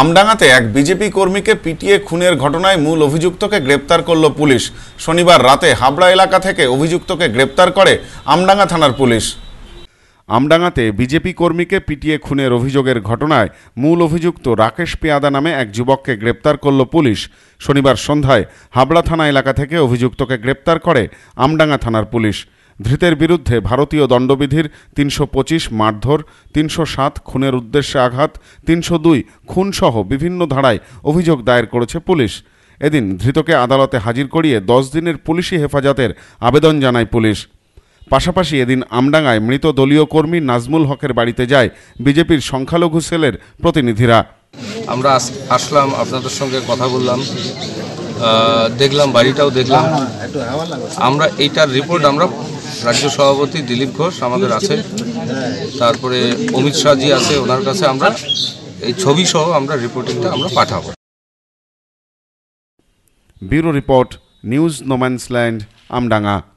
আমডাঙ্গাতে এক বিজেপি কর্মীকে পিটিয়ে খুনের ঘটনায় মূল অভিযুক্তকে গ্রেপ্তার করল পুলিশ শনিবার রাতে হাবড়া এলাকা থেকে অভিযুক্তকে গ্রেপ্তার করে আমডাঙ্গা থানার পুলিশ আমডাঙ্গাতে বিজেপি কর্মীকে পিটিয়ে খুনের অভিযোগের ঘটনায় মূল অভিযুক্ত রাকেশ পেয়াদা নামে এক যুবককে গ্রেপ্তার করল পুলিশ শনিবার সন্ধ্যায় হাবড়া থানা এলাকা থেকে অভিযুক্তকে গ্রেপ্তার করে আমডাঙ্গা থানার পুলিশ ধৃতের বিরুদ্ধে ভারতীয় দণ্ডবিধির তিনশো পঁচিশ মারধর তিনশো সাত খুনের উদ্দেশ্যে আঘাত তিনশো দুই খুনসহ বিভিন্ন ধারায় অভিযোগ দায়ের করেছে পুলিশ এদিন ধৃতকে আদালতে হাজির করিয়ে দশ দিনের পুলিশি হেফাজতের আবেদন জানায় পুলিশ পাশাপাশি এদিন আমডাঙ্গায় মৃত দলীয় কর্মী নাজমুল হকের বাড়িতে যায় বিজেপির সংখ্যালঘু সেলের প্রতিনিধিরা আমরা আসলাম আপনাদের সঙ্গে কথা বললাম দেখলাম বাড়িটাও দেখলাম হ্যাঁ, হ্যাঁ, আমরা এইটার রিপোর্ট আমরা রাজ্য সভাপতি দিলীপ ঘোষ আমাদের আছে তারপরে অমিত শাহজি আছে ওনার কাছে আমরা এই ছবি সহ আমরা রিপোর্টিংটা আমরা পাঠাবো bureau report news no man's land Amdanga